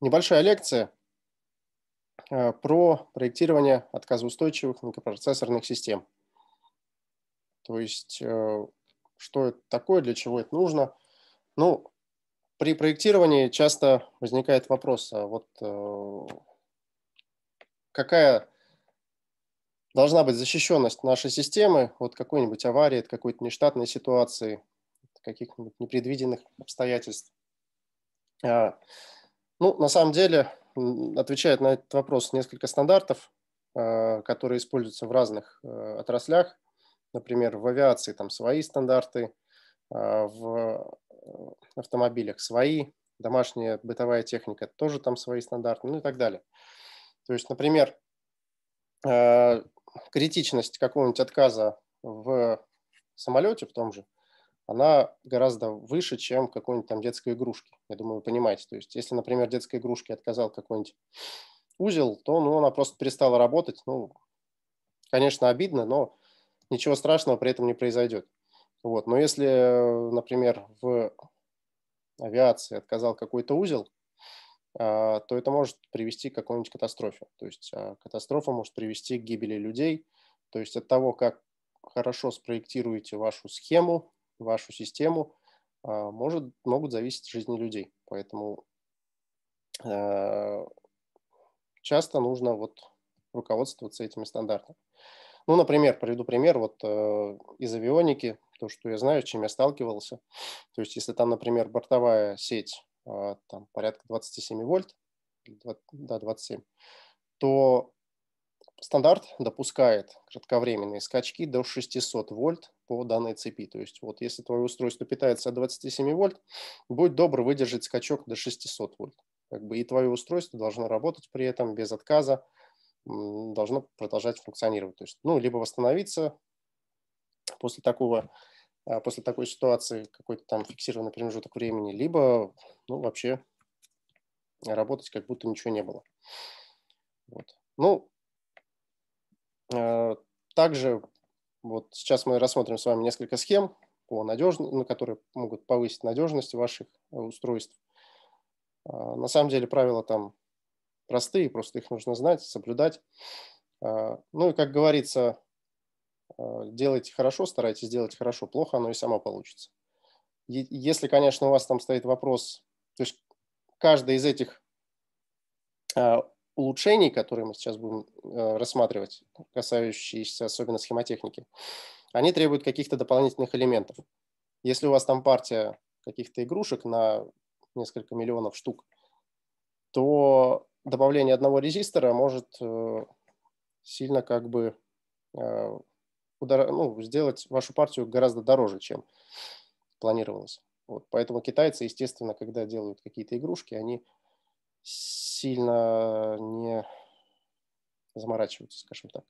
небольшая лекция э, про проектирование отказоустойчивых микропроцессорных систем. То есть, э, что это такое, для чего это нужно. Ну, при проектировании часто возникает вопрос, а вот э, какая должна быть защищенность нашей системы от какой-нибудь аварии, от какой-то нештатной ситуации, каких-нибудь непредвиденных обстоятельств. А, ну, на самом деле, отвечает на этот вопрос несколько стандартов, а, которые используются в разных э, отраслях. Например, в авиации там свои стандарты, а, в э, автомобилях свои, домашняя бытовая техника тоже там свои стандарты, ну и так далее. То есть, например, э, критичность какого-нибудь отказа в самолете в том же – она гораздо выше, чем какой-нибудь там детской игрушки. Я думаю, вы понимаете. То есть, если, например, детской игрушке отказал какой-нибудь узел, то ну, она просто перестала работать. Ну, конечно, обидно, но ничего страшного при этом не произойдет. Вот. Но если, например, в авиации отказал какой-то узел, а, то это может привести к какой-нибудь катастрофе. То есть а, катастрофа может привести к гибели людей. То есть от того, как хорошо спроектируете вашу схему, вашу систему, а, может, могут зависеть жизни людей. Поэтому э, часто нужно вот руководствоваться этими стандартами. Ну, например, приведу пример вот э, из авионики, то, что я знаю, с чем я сталкивался. То есть, если там, например, бортовая сеть а, там порядка 27 вольт, до да, 27, то Стандарт допускает кратковременные скачки до 600 вольт по данной цепи. То есть вот если твое устройство питается от 27 вольт, будет добр выдержать скачок до 600 вольт. Как бы и твое устройство должно работать при этом без отказа, должно продолжать функционировать. То есть, ну, либо восстановиться после такого а, после такой ситуации какой-то там фиксированный промежуток времени, либо ну, вообще работать, как будто ничего не было. Вот. Ну, Э, также вот сейчас мы рассмотрим с вами несколько схем, по надежно, ну, которые могут повысить надежность ваших э, устройств. Э, на самом деле правила там простые, просто их нужно знать, соблюдать. Ну и, как говорится, делайте хорошо, старайтесь делать хорошо, плохо оно и само получится. Если, конечно, у вас там стоит вопрос, то есть каждая из этих улучшений, которые мы сейчас будем э, рассматривать, касающиеся особенно схемотехники, они требуют каких-то дополнительных элементов. Если у вас там партия каких-то игрушек на несколько миллионов штук, то добавление одного резистора может э, сильно как бы э, удар... ну, сделать вашу партию гораздо дороже, чем планировалось. Вот. Поэтому китайцы, естественно, когда делают какие-то игрушки, они сильно не заморачиваются, скажем так.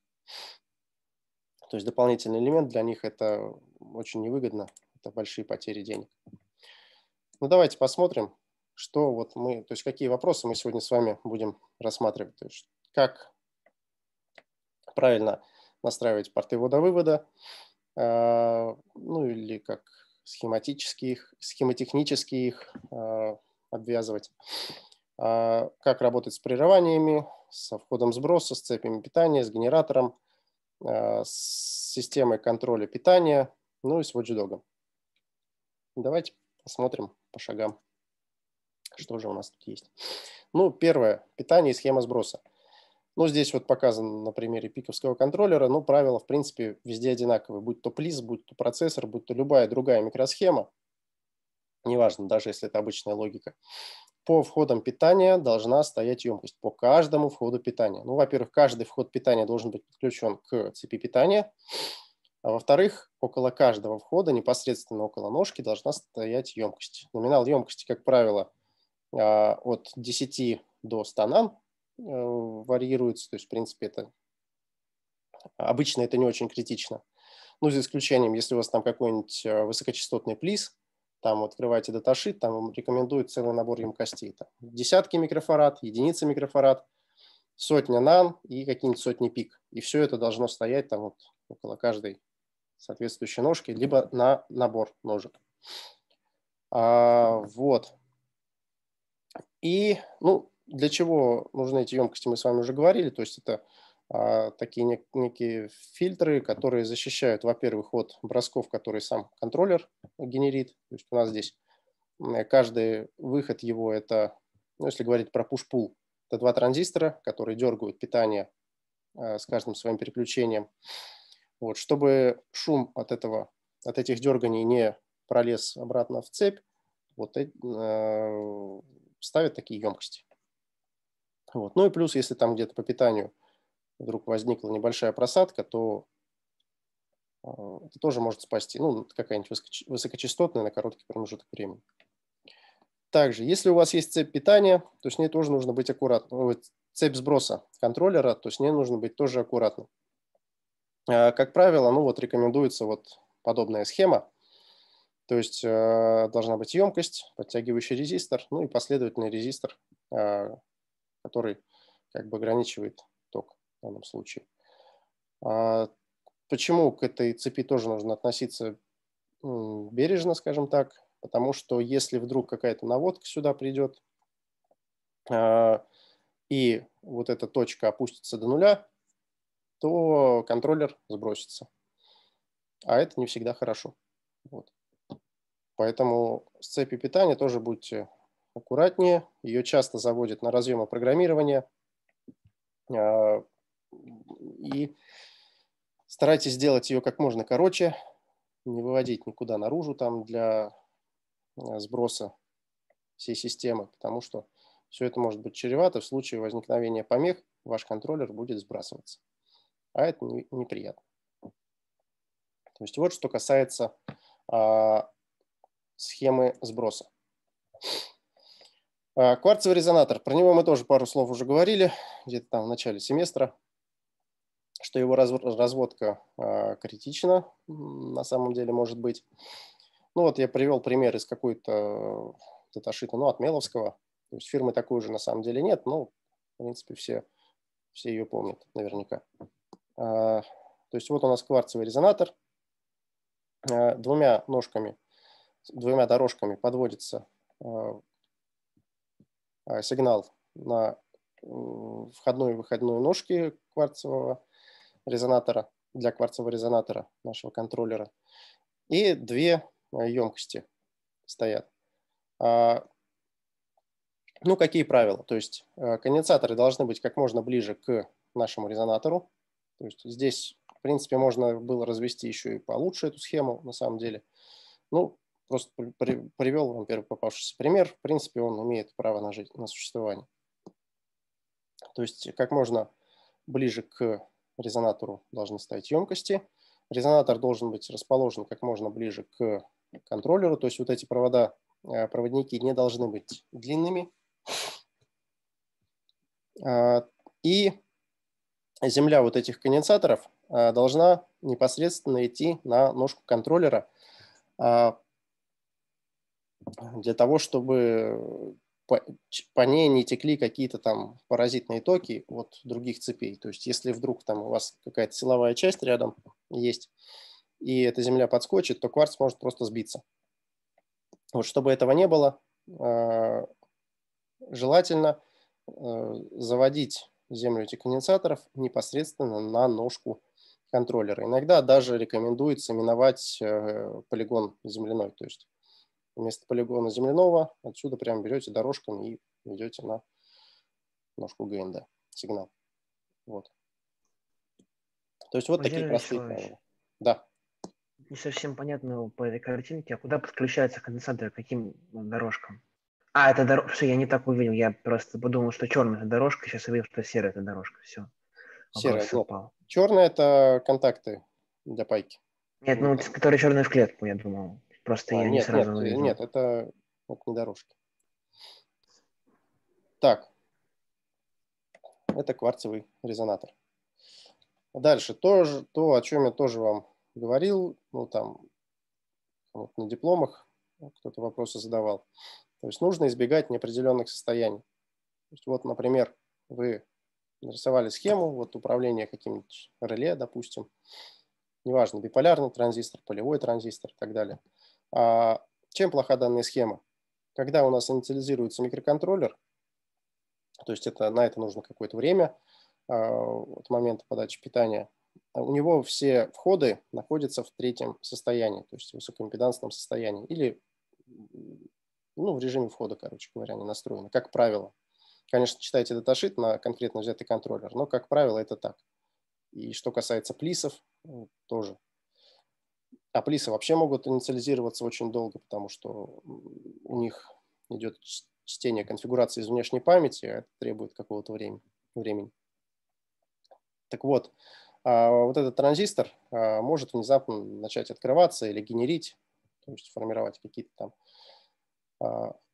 То есть дополнительный элемент для них это очень невыгодно, это большие потери денег. Ну давайте посмотрим, что вот мы, то есть какие вопросы мы сегодня с вами будем рассматривать. То есть как правильно настраивать порты ввода-вывода, а, ну или как схематически их, схемотехнически их а, обвязывать. А, как работать с прерываниями, со входом сброса, с цепями питания, с генератором, а, с системой контроля питания, ну и с Watchdog. Давайте посмотрим по шагам, что же у нас тут есть. Ну, первое, питание и схема сброса. Ну, здесь вот показан на примере пиковского контроллера, ну, правила, в принципе, везде одинаковые, будь то плиз, будь то процессор, будь то любая другая микросхема, неважно, даже если это обычная логика. По входам питания должна стоять емкость, по каждому входу питания. Ну, во-первых, каждый вход питания должен быть подключен к цепи питания, а во-вторых, около каждого входа, непосредственно около ножки, должна стоять емкость. Номинал емкости, как правило, а, от 10 до 100 нан э, варьируется, то есть, в принципе, это обычно это не очень критично. Ну, за исключением, если у вас там какой-нибудь э, высокочастотный плиз, там открываете даташит, там рекомендуют целый набор емкостей. Там, десятки микрофарад, единицы микрофарад, сотня нан и какие-нибудь сотни пик. И все это должно стоять там вот около каждой соответствующей ножки, либо на набор ножек. А, вот. И, ну, для чего нужны эти емкости, мы с вами уже говорили, то есть это а, такие некие фильтры, которые защищают, во-первых, от бросков, которые сам контроллер генерит. То есть у нас здесь каждый выход его это, ну, если говорить про push-pull, это два транзистора, которые дергают питание а, с каждым своим переключением. Вот, чтобы шум от этого, от этих дерганий не пролез обратно в цепь, вот, э, ставят такие емкости. Вот. Ну и плюс, если там где-то по питанию – вдруг возникла небольшая просадка, то а, это тоже может спасти. Ну, какая-нибудь высокочастотная на короткий промежуток времени. Также, если у вас есть цепь питания, то с ней тоже нужно быть аккуратным. Цепь сброса контроллера, то с ней нужно быть тоже аккуратным. А, как правило, ну вот рекомендуется вот подобная схема. То есть а, должна быть емкость, подтягивающий резистор, ну и последовательный резистор, который как бы ограничивает данном случае. А, почему к этой цепи тоже нужно относиться бережно, скажем так, потому что если вдруг какая-то наводка сюда придет, а, и вот эта точка опустится до нуля, то контроллер сбросится. А это не всегда хорошо. Вот. Поэтому с цепью питания тоже будьте аккуратнее. Ее часто заводят на разъемы программирования. А, и старайтесь сделать ее как можно короче, не выводить никуда наружу там для э, сброса всей системы, потому что все это может быть чревато. В случае возникновения помех ваш контроллер будет сбрасываться. А это неприятно. То есть вот что касается а, схемы сброса. А, кварцевый резонатор. Про него мы тоже пару слов уже говорили, где-то там в начале семестра что его разводка а, критична, на самом деле, может быть. Ну вот я привел пример из какой-то даташита, э, ну, от Меловского. То есть фирмы такой уже на самом деле нет, но, в принципе, все, все ее помнят наверняка. А, то есть вот у нас кварцевый резонатор а, двумя ножками, двумя дорожками подводится сигнал на входной и выходной ножки кварцевого резонатора, для кварцевого резонатора нашего контроллера. И две э, емкости стоят. А, ну, какие правила? То есть э, конденсаторы должны быть как можно ближе к нашему резонатору. То есть здесь, в принципе, можно было развести еще и получше эту схему, на самом деле. Ну, просто при, привел вам первый попавшийся пример. В принципе, он имеет право на, жизнь, на существование. То есть как можно ближе к резонатору должны стоять емкости. Резонатор должен быть расположен как можно ближе к контроллеру, то есть вот эти провода, э, проводники не должны быть длинными. А, и земля вот этих конденсаторов э, должна непосредственно идти на ножку контроллера а, для того, чтобы по, по ней не текли какие-то там паразитные токи от других цепей. То есть если вдруг там у вас какая-то силовая часть рядом есть, и эта земля подскочит, то кварц может просто сбиться. Вот чтобы этого не было, а, желательно э, заводить землю этих конденсаторов непосредственно на ножку контроллера. Иногда даже рекомендуется миновать э, полигон земляной, то есть вместо полигона земляного. Отсюда прям берете дорожками и ведете на ножку ГНД сигнал. Вот. То есть вот Владимир такие простые правила. Да. Не совсем понятно по этой картинке, а куда подключается конденсатор, каким ну, дорожкам? А, это дорожка. Все, я не так увидел. Я просто подумал, что черная это дорожка. Сейчас увидел, что серая это дорожка. Все. Серая упал. Черная это контакты для пайки. Нет, ну, которые черные в клетку, я думал. Просто а, я нет, не сразу нет, э, увидел. Нет, это, окна дорожки. Так. Это кварцевый резонатор. Дальше тоже то, о чем я тоже вам говорил, ну там вот на дипломах кто-то вопросы задавал. То есть нужно избегать неопределенных состояний. То есть, вот, например, вы нарисовали схему, вот управление каким-нибудь реле, допустим, неважно, биполярный транзистор, полевой транзистор и так далее. А чем плоха данная схема? Когда у нас инициализируется микроконтроллер, то есть это, на это нужно какое-то время а, от момента подачи питания, а у него все входы находятся в третьем состоянии, то есть в высокоимпедансном состоянии или ну, в режиме входа, короче говоря, не настроены, как правило. Конечно, читайте даташит на конкретно взятый контроллер, но, как правило, это так. И что касается плисов, тоже Аплисы вообще могут инициализироваться очень долго, потому что у них идет чтение конфигурации из внешней памяти, а это требует какого-то времени. Так вот, а, вот этот транзистор а, может внезапно начать открываться или генерить, то есть формировать какие-то там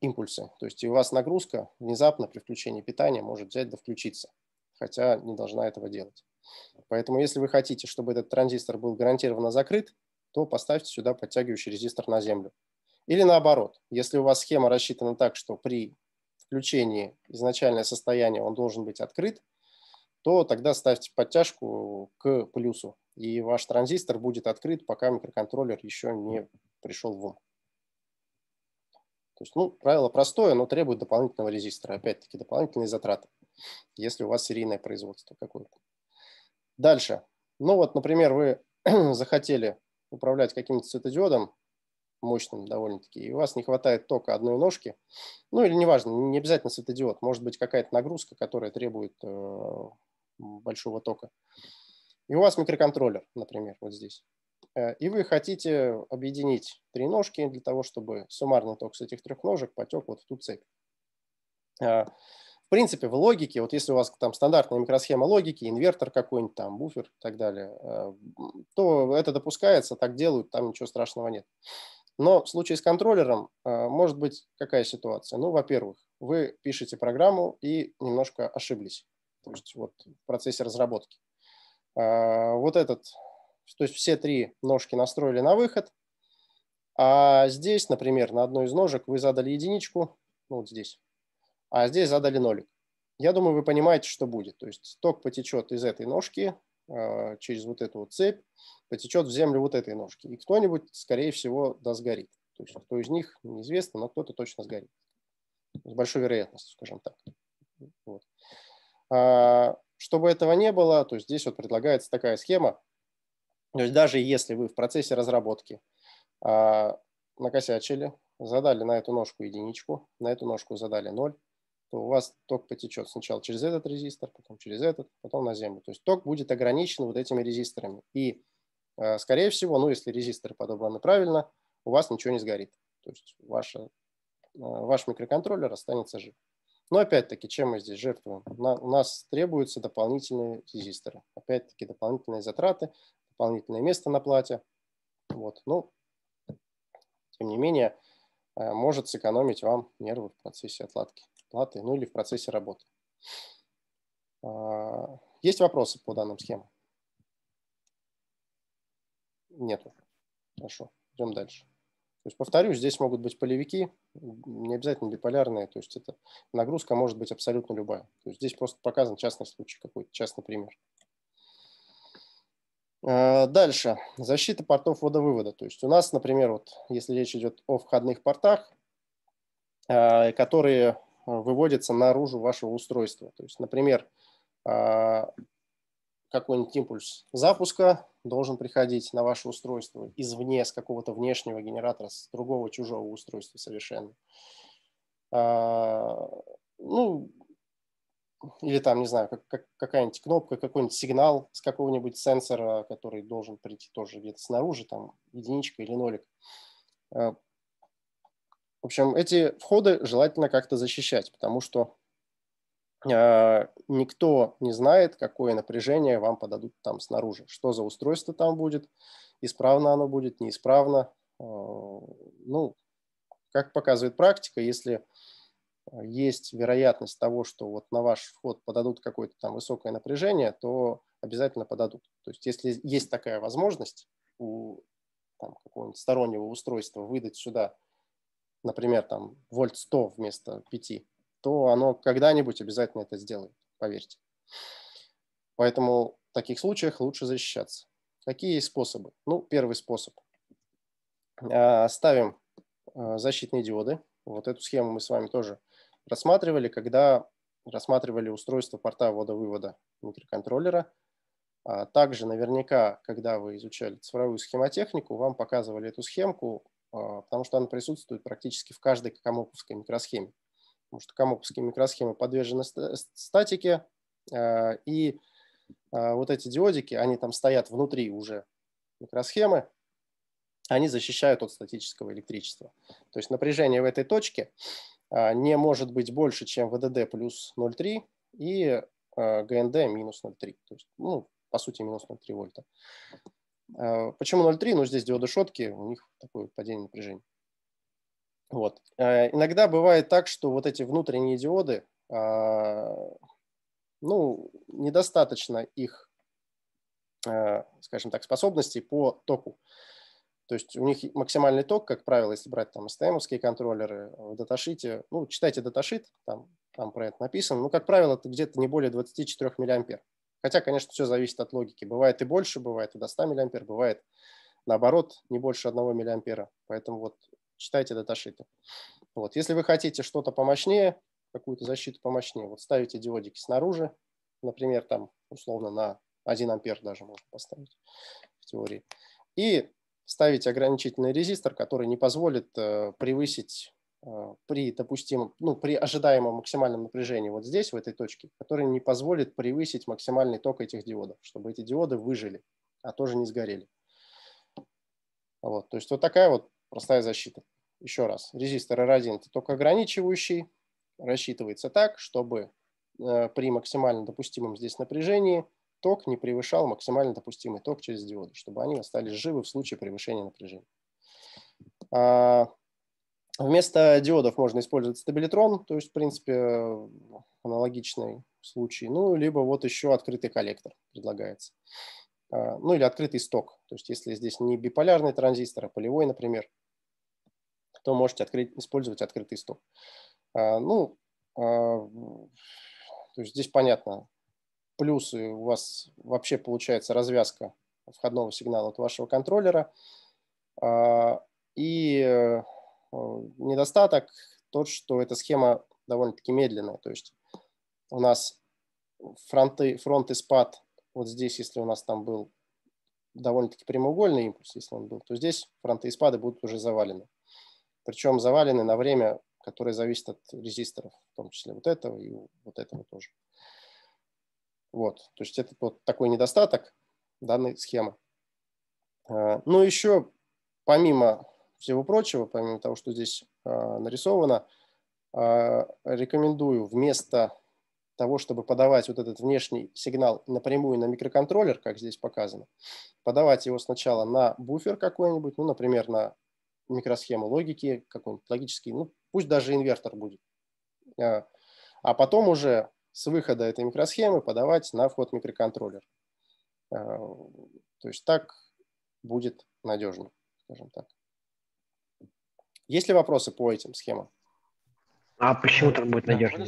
импульсы. То есть и у вас нагрузка внезапно при включении питания может взять да включиться, хотя не должна этого делать. Поэтому если вы хотите, чтобы этот транзистор был гарантированно закрыт, то поставьте сюда подтягивающий резистор на землю. Или наоборот, если у вас схема рассчитана так, что при включении изначальное состояние он должен быть открыт, то тогда ставьте подтяжку к плюсу, и ваш транзистор будет открыт, пока микроконтроллер еще не пришел в ум. То есть, ну, правило простое, но требует дополнительного резистора. Опять-таки, дополнительные затраты, если у вас серийное производство какое-то. Дальше. Ну вот, например, вы захотели управлять каким-то светодиодом мощным довольно-таки, и у вас не хватает тока одной ножки, ну или неважно, не обязательно светодиод, может быть какая-то нагрузка, которая требует э, большого тока. И у вас микроконтроллер, например, вот здесь. Э, и вы хотите объединить три ножки для того, чтобы суммарный ток с этих трех ножек потек вот в ту цепь. Э, принципе, в логике, вот если у вас там стандартная микросхема логики, инвертор какой-нибудь там, буфер и так далее, э, то это допускается, так делают, там ничего страшного нет. Но в случае с контроллером э, может быть какая ситуация? Ну, во-первых, вы пишете программу и немножко ошиблись, то есть вот в процессе разработки. Э, вот этот, то есть все три ножки настроили на выход, а здесь, например, на одной из ножек вы задали единичку, ну вот здесь, а здесь задали нолик. Я думаю, вы понимаете, что будет. То есть ток потечет из этой ножки а, через вот эту вот цепь, потечет в землю вот этой ножки. И кто-нибудь, скорее всего, да сгорит. То есть кто из них, неизвестно, но кто-то точно сгорит. С большой вероятностью, скажем так. Вот. А, чтобы этого не было, то есть здесь вот предлагается такая схема. То есть даже если вы в процессе разработки а, накосячили, задали на эту ножку единичку, на эту ножку задали ноль, то у вас ток потечет сначала через этот резистор, потом через этот, потом на землю. То есть ток будет ограничен вот этими резисторами. И, э, скорее всего, ну, если резисторы подобраны правильно, у вас ничего не сгорит. То есть ваша, э, ваш микроконтроллер останется жив. Но опять-таки, чем мы здесь жертвуем? На, у нас требуются дополнительные резисторы. Опять-таки, дополнительные затраты, дополнительное место на плате. Вот. Ну, тем не менее, э, может сэкономить вам нервы в процессе отладки платы, ну или в процессе работы. А, есть вопросы по данным схемам? Нету. Хорошо, идем дальше. То есть, повторюсь, здесь могут быть полевики, не обязательно биполярные, то есть это нагрузка может быть абсолютно любая. То есть здесь просто показан частный случай какой-то, частный пример. А, дальше. Защита портов водовывода. То есть у нас, например, вот если речь идет о входных портах, а, которые а, выводится наружу вашего устройства. То есть, например, а, какой-нибудь импульс запуска должен приходить на ваше устройство извне, с какого-то внешнего генератора, с другого чужого устройства совершенно. А, ну, или там, не знаю, как, как, какая-нибудь кнопка, какой-нибудь сигнал с какого-нибудь сенсора, который должен прийти тоже где-то снаружи, там единичка или нолик. В общем, эти входы желательно как-то защищать, потому что э, никто не знает, какое напряжение вам подадут там снаружи, что за устройство там будет, исправно оно будет, неисправно. Э, ну, как показывает практика, если есть вероятность того, что вот на ваш вход подадут какое-то там высокое напряжение, то обязательно подадут. То есть если есть такая возможность у там, какого-нибудь стороннего устройства выдать сюда например, там вольт 100 вместо 5, то оно когда-нибудь обязательно это сделает, поверьте. Поэтому в таких случаях лучше защищаться. Какие есть способы? Ну, первый способ. А, ставим а, защитные диоды. Вот эту схему мы с вами тоже рассматривали, когда рассматривали устройство порта ввода-вывода микроконтроллера. А, также наверняка, когда вы изучали цифровую схемотехнику, вам показывали эту схемку, а, потому что она присутствует практически в каждой комоповской микросхеме. Потому что комоповские микросхемы подвержены э, статике, э, и э, вот эти диодики, они там стоят внутри уже микросхемы, они защищают от статического электричества. То есть напряжение в этой точке не может быть больше, чем ВДД плюс 0,3 и ГНД минус 0,3, то есть, ну, по сути, минус 0,3 вольта. Э, почему 0,3? Ну, здесь диоды шотки, у них такое падение напряжения. Вот. Э, иногда бывает так, что вот эти внутренние диоды, а, ну, недостаточно их, э, скажем так, способностей по току. То есть у них максимальный ток, как правило, если брать там stm контроллеры в даташите, ну, читайте даташит, там, там про это написано, ну, как правило, это где-то не более 24 миллиампер. Хотя, конечно, все зависит от логики. Бывает и больше, бывает и до 100 мА, бывает наоборот, не больше 1 мА. Поэтому вот читайте даташиты. Вот. Если вы хотите что-то помощнее, какую-то защиту помощнее, вот ставите диодики снаружи, например, там условно на 1 ампер даже можно поставить в теории. И ставите ограничительный резистор, который не позволит э, превысить а, при допустим, ну, при ожидаемом максимальном напряжении вот здесь, в этой точке, который не позволит превысить максимальный ток этих диодов, чтобы эти диоды выжили, а тоже не сгорели. Вот, то есть вот такая вот простая защита. Еще раз, резистор R1 – это только ограничивающий, рассчитывается так, чтобы э, при максимально допустимом здесь напряжении ток не превышал максимально допустимый ток через диоды, чтобы они остались живы в случае превышения напряжения. А, Вместо диодов можно использовать стабилитрон, то есть, в принципе, э, аналогичный случай. Ну, либо вот еще открытый коллектор предлагается. А, ну, или открытый сток. То есть, если здесь не биполярный транзистор, а полевой, например, то можете открыть, использовать открытый сток. А, ну, а, то есть здесь понятно. Плюсы у вас вообще получается развязка входного сигнала от вашего контроллера. И э, Э, недостаток тот, что эта схема довольно-таки медленная. То есть у нас фронты, фронт и спад вот здесь, если у нас там был довольно-таки прямоугольный импульс, если он был, то здесь фронты и спады будут уже завалены. Причем завалены на время, которое зависит от резисторов, в том числе вот этого и вот этого тоже. Вот, то есть это вот такой недостаток данной схемы. Э, ну, еще помимо всего прочего, помимо того, что здесь а, нарисовано, а, рекомендую вместо того, чтобы подавать вот этот внешний сигнал напрямую на микроконтроллер, как здесь показано, подавать его сначала на буфер какой-нибудь, ну, например, на микросхему логики, какой-нибудь логический, ну, пусть даже инвертор будет. А, а потом уже с выхода этой микросхемы подавать на вход микроконтроллер. То есть так будет надежно, скажем так. Есть ли вопросы по этим схемам? А почему так будет надежно?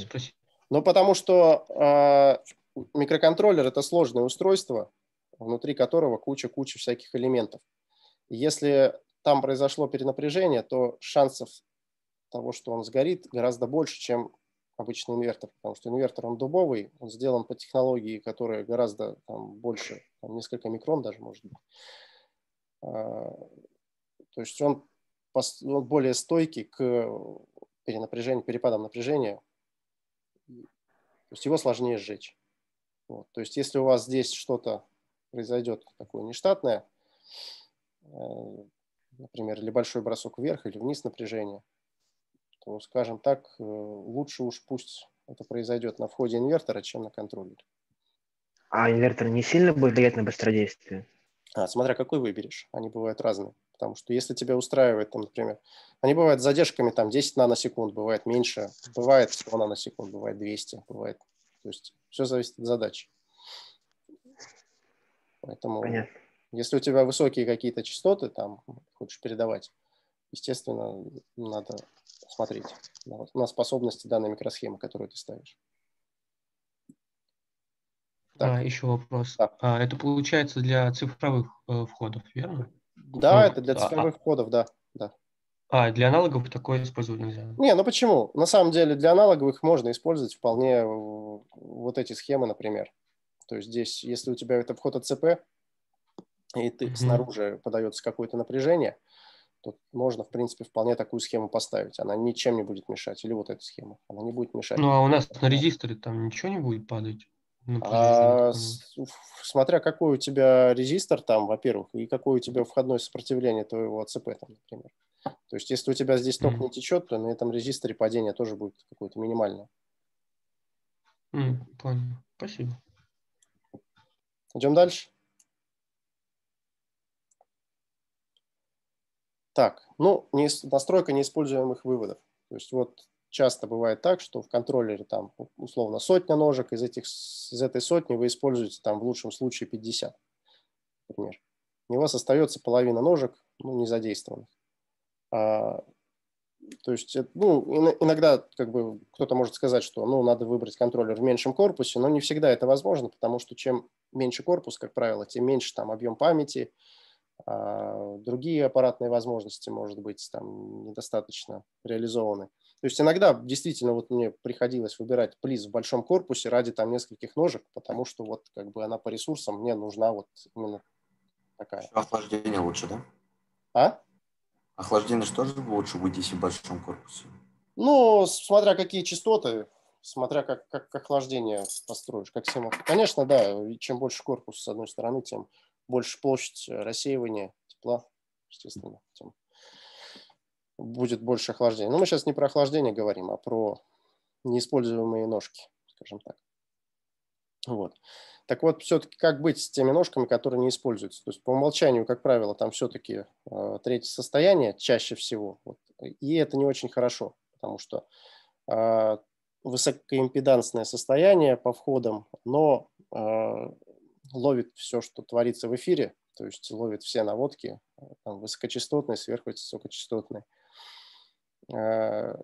Ну, потому что э, микроконтроллер – это сложное устройство, внутри которого куча-куча всяких элементов. Если там произошло перенапряжение, то шансов того, что он сгорит, гораздо больше, чем обычный инвертор, потому что инвертор он дубовый, он сделан по технологии, которая гораздо там, больше, там, несколько микрон даже может быть. А, то есть он ну, более стойкий к э, перенапряжению, перепадам напряжения. То есть его сложнее сжечь. Вот. То есть если у вас здесь что-то произойдет такое нештатное, э, например, или большой бросок вверх или вниз напряжения, то, скажем так, э, лучше уж пусть это произойдет на входе инвертора, чем на контроллере. А инвертор не сильно будет влиять на быстродействие? А, смотря какой выберешь, они бывают разные. Потому что если тебя устраивает, там, например, они бывают с задержками там 10 наносекунд, бывает меньше, бывает 100 наносекунд, бывает 200, бывает. То есть все зависит от задачи. Поэтому Понятно. если у тебя высокие какие-то частоты, там хочешь передавать, естественно, надо смотреть на, способности данной микросхемы, которую ты ставишь. Так. А, еще вопрос. Да. А, это получается для цифровых э, входов, верно? Да, ну, это для а, цифровых а, кодов, да, да. А, для аналогов такое использовать нельзя? Не, ну почему? На самом деле для аналоговых можно использовать вполне э, вот эти схемы, например. То есть здесь, если у тебя это вход от ЦП, и ты mm-hmm. снаружи подается какое-то напряжение, то можно, в принципе, вполне такую схему поставить. Она ничем не будет мешать. Или вот эту схему. Она не будет мешать. Ну, а у нас на резисторе там ничего не будет падать? А, смотря какой у тебя резистор там, во-первых, и какое у тебя входное сопротивление твоего АЦП, там, например. То есть, если у тебя здесь ток mm-hmm. не течет, то на этом резисторе падение тоже будет какое-то минимальное. Mm, понял. Спасибо. Идем дальше. Так, ну, не, настройка неиспользуемых выводов. То есть вот часто бывает так, что в контроллере там условно сотня ножек, из, этих, из этой сотни вы используете там в лучшем случае 50, например. У вас остается половина ножек, ну, не А, то есть, ну, иногда как бы кто-то может сказать, что, ну, надо выбрать контроллер в меньшем корпусе, но не всегда это возможно, потому что чем меньше корпус, как правило, тем меньше там объем памяти, а другие аппаратные возможности, может быть, там недостаточно реализованы. То есть иногда действительно вот мне приходилось выбирать плиз в большом корпусе ради там нескольких ножек, потому что вот как бы она по ресурсам мне нужна вот именно такая. охлаждение лучше, да? А? Охлаждение же тоже лучше будет, если в большом корпусе. Ну, смотря какие частоты, смотря как, как, как охлаждение построишь, как симов. Конечно, да, чем больше корпус, с одной стороны, тем больше площадь э, рассеивания тепла, естественно, тем будет больше охлаждения. Но мы сейчас не про охлаждение говорим, а про неиспользуемые ножки, скажем так. Вот. Так вот, все-таки как быть с теми ножками, которые не используются? То есть по умолчанию, как правило, там все-таки э, а, третье состояние чаще всего. Вот, и это не очень хорошо, потому что э, высокоимпедансное состояние по входам, но э, ловит все, что творится в эфире, то есть ловит все наводки, там, высокочастотные, сверхвысокочастотные. Э, Э,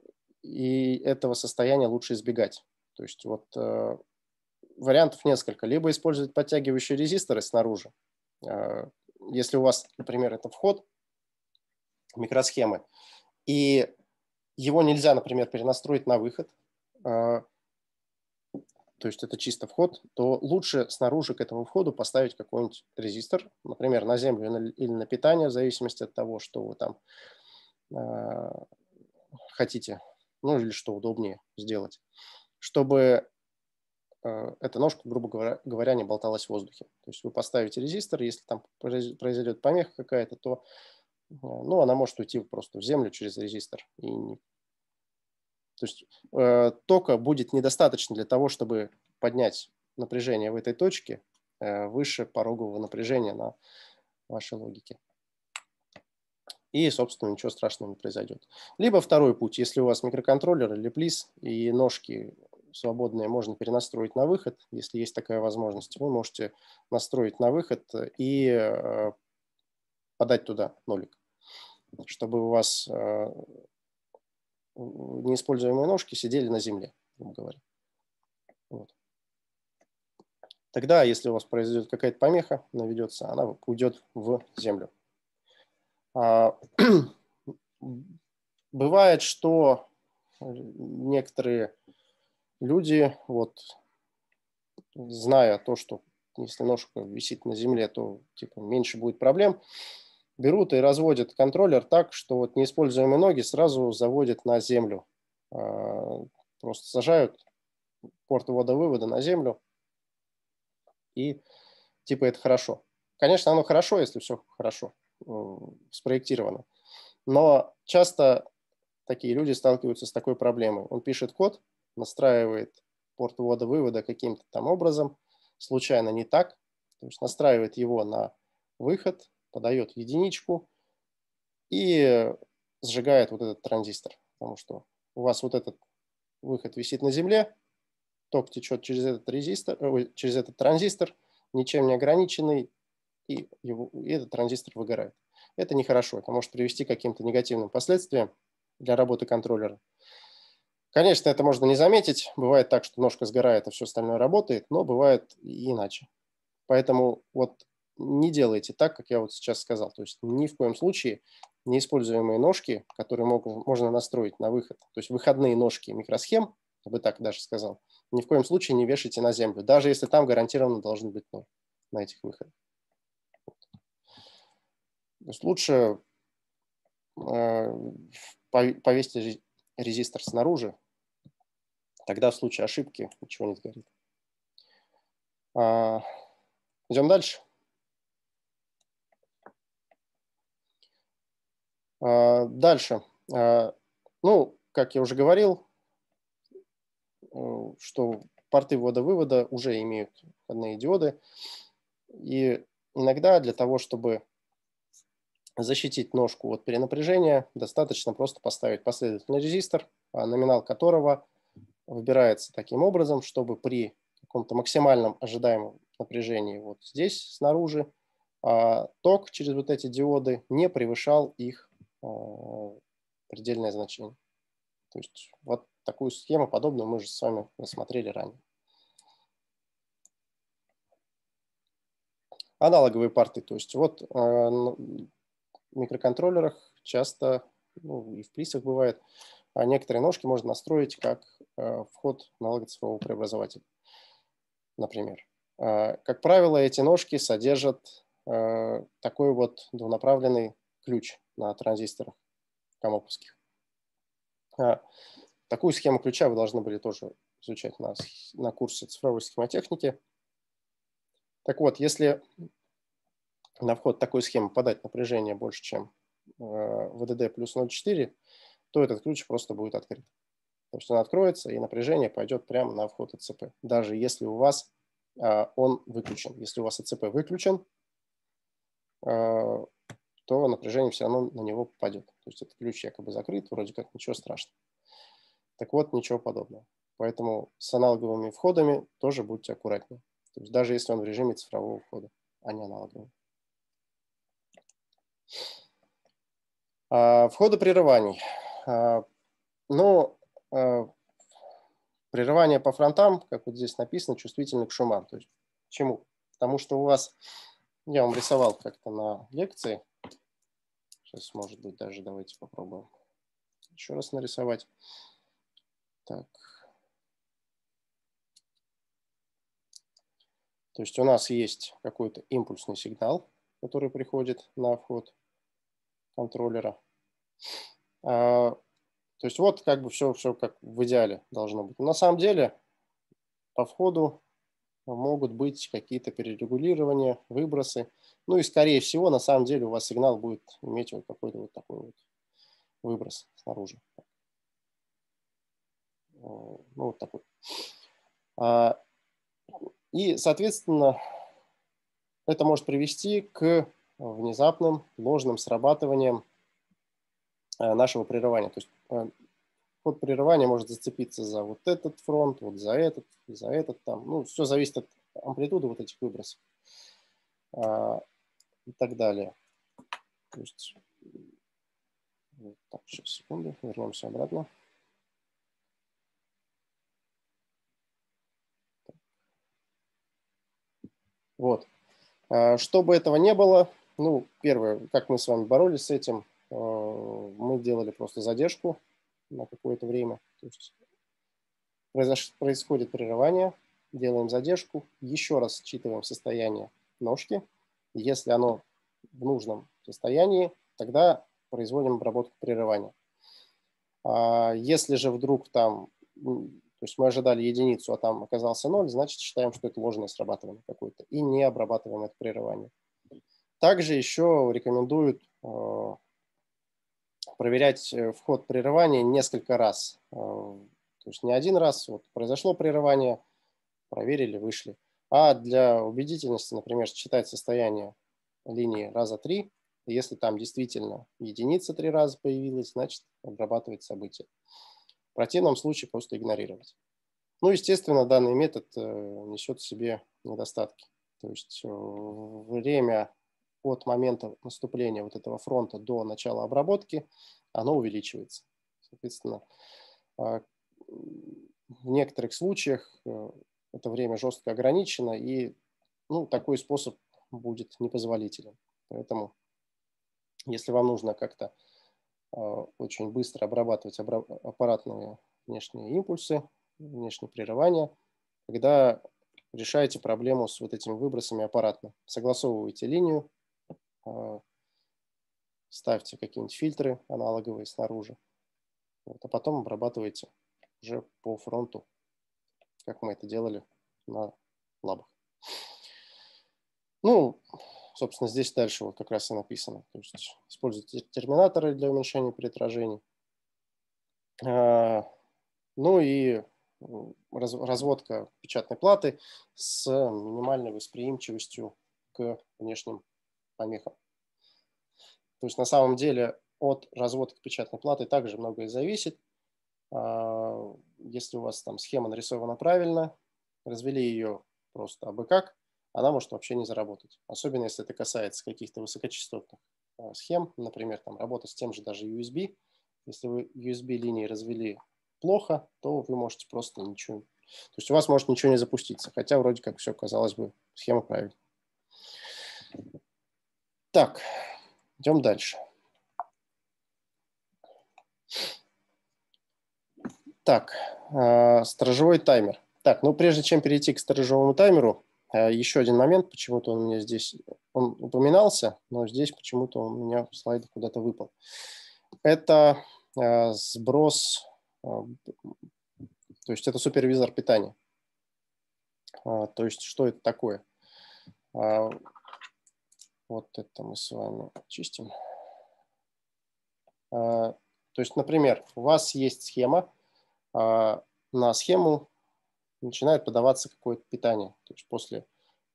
и этого состояния лучше избегать. То есть вот э, вариантов несколько. Либо использовать подтягивающие резисторы снаружи. Э, если у вас, например, это вход микросхемы, и его нельзя, например, перенастроить на выход, то есть это чисто вход, то лучше снаружи к этому входу поставить какой-нибудь резистор, например, на землю или на питание, в зависимости от того, что вы там хотите, ну или что удобнее сделать, чтобы э, эта ножка, грубо говоря, не болталась в воздухе. То есть вы поставите резистор, если там произойдет помеха какая-то, то э, ну, она может уйти просто в землю через резистор. И не... То есть э, тока будет недостаточно для того, чтобы поднять напряжение в этой точке э, выше порогового напряжения на вашей логике и, собственно, ничего страшного не произойдет. Либо второй путь, если у вас микроконтроллер или плиз, и ножки свободные можно перенастроить на выход, если есть такая возможность, вы можете настроить на выход и э, подать туда нолик, чтобы у вас э, неиспользуемые ножки сидели на земле, грубо говоря. Вот. Тогда, если у вас произойдет какая-то помеха, наведется, она уйдет в землю. А, бывает, что некоторые люди, вот, зная то, что если ножка висит на земле, то типа, меньше будет проблем, берут и разводят контроллер так, что вот неиспользуемые ноги сразу заводят на землю. А, просто сажают порт водовывода на землю, и типа это хорошо. Конечно, оно хорошо, если все хорошо спроектировано. Но часто такие люди сталкиваются с такой проблемой. Он пишет код, настраивает порт ввода-вывода каким-то там образом, случайно не так, то есть настраивает его на выход, подает единичку и сжигает вот этот транзистор, потому что у вас вот этот выход висит на земле, ток течет через этот, резистор, через этот транзистор, ничем не ограниченный, и, его, и этот транзистор выгорает. Это нехорошо, это может привести к каким-то негативным последствиям для работы контроллера. Конечно, это можно не заметить. Бывает так, что ножка сгорает, а все остальное работает, но бывает иначе. Поэтому вот не делайте так, как я вот сейчас сказал. То есть ни в коем случае неиспользуемые ножки, которые могут, можно настроить на выход, то есть выходные ножки микросхем, я бы так даже сказал, ни в коем случае не вешайте на землю, даже если там гарантированно должен быть ноль на этих выходах. То есть лучше э, повесить резистор снаружи, тогда в случае ошибки ничего не сгорит. А, идем дальше. А, дальше. А, ну, как я уже говорил, э, что порты ввода-вывода уже имеют входные диоды. И иногда для того, чтобы защитить ножку от перенапряжения, достаточно просто поставить последовательный резистор, а номинал которого выбирается таким образом, чтобы при каком-то максимальном ожидаемом напряжении вот здесь, снаружи, а, ток через вот эти диоды не превышал их а, предельное значение. То есть вот такую схему подобную мы же с вами рассмотрели ранее. Аналоговые порты, то есть вот ну, микроконтроллерах часто, ну, и в плисах бывает, а некоторые ножки можно настроить как э, вход налогоцифрового преобразователя, например. Э, как правило, эти ножки содержат э, такой вот двунаправленный ключ на транзисторах комоповских. Такую схему ключа вы должны были тоже изучать на, на курсе цифровой схемотехники. Так вот, если на вход такой схемы подать напряжение больше, чем э, ВДД плюс 0,4, то этот ключ просто будет открыт. то есть он откроется, и напряжение пойдет прямо на вход ЭЦП, даже если у вас э, он выключен. Если у вас ЭЦП выключен, э, то напряжение все равно на него попадет. То есть этот ключ якобы закрыт, вроде как ничего страшного. Так вот, ничего подобного. Поэтому с аналоговыми входами тоже будьте аккуратнее. То есть даже если он в режиме цифрового входа, а не аналоговый. А, В прерываний. А, ну, а, прерывание по фронтам, как вот здесь написано, чувствительны к шумам. То есть, чему? Потому что у вас, я вам рисовал как-то на лекции, сейчас, может быть, даже давайте попробуем еще раз нарисовать. Так. То есть у нас есть какой-то импульсный сигнал, который приходит на вход – контроллера. А, то есть вот как бы все, все как в идеале должно быть. Но на самом деле по входу могут быть какие-то перерегулирования, выбросы. Ну и, скорее всего, на самом деле у вас сигнал будет иметь вот какой-то вот такой вот выброс снаружи. Ну, вот такой. А, и, соответственно, это может привести к внезапным ложным срабатыванием э, нашего прерывания. То есть ход э, прерывания может зацепиться за вот этот фронт, вот за этот, за этот там. Ну, все зависит от амплитуды вот этих выбросов э, и так далее. То есть, так, сейчас, секунду, вернемся обратно. Вот. Чтобы этого не было, ну, первое, как мы с вами боролись с этим, э, мы делали просто задержку на какое-то время. То есть происходит прерывание, делаем задержку, еще раз считываем состояние ножки. Если оно в нужном состоянии, тогда производим обработку прерывания. А если же вдруг там, то есть мы ожидали единицу, а там оказался ноль, значит считаем, что это ложное срабатывание какое-то и не обрабатываем это прерывание. Также еще рекомендуют э, проверять э, вход прерывания несколько раз. Э, то есть не один раз, вот произошло прерывание, проверили, вышли. А для убедительности, например, считать состояние линии раза три. Если там действительно единица три раза появилась, значит обрабатывать событие. В противном случае просто игнорировать. Ну, естественно, данный метод несет в себе недостатки. То есть время от момента наступления вот этого фронта до начала обработки, оно увеличивается. Соответственно, а, в некоторых случаях э, это время жестко ограничено, и ну, такой способ будет непозволителен. Поэтому, если вам нужно как-то а, очень быстро обрабатывать аппаратные внешние импульсы, внешние прерывания, когда решаете проблему с вот этими выбросами аппаратно. Согласовываете линию, а, ставьте какие-нибудь фильтры аналоговые снаружи, вот, а потом обрабатывайте уже по фронту, как мы это делали на лабах. Ну, собственно, здесь дальше вот как раз и написано. То есть используйте терминаторы для уменьшения перетражений. А, ну и разводка печатной платы с минимальной восприимчивостью к внешним помехам. То есть на самом деле от разводки печатной платы также многое зависит. А, если у вас там схема нарисована правильно, развели ее просто абы как, она может вообще не заработать. Особенно если это касается каких-то высокочастотных а, схем, например, там работа с тем же даже USB. Если вы USB-линии развели плохо, то вы можете просто ничего... То есть у вас может ничего не запуститься, хотя вроде как все, казалось бы, схема правильная. Так, идем дальше. Так, э, сторожевой таймер. Так, ну прежде чем перейти к сторожевому таймеру, э, еще один момент, почему-то он у меня здесь, он упоминался, но здесь почему-то у меня слайдах куда-то выпал. Это э, сброс, э, то есть это супервизор питания. Э, то есть что это такое? Э, вот это мы с вами чистим. А, то есть, например, у вас есть схема, а, на схему начинает подаваться какое-то питание. То есть после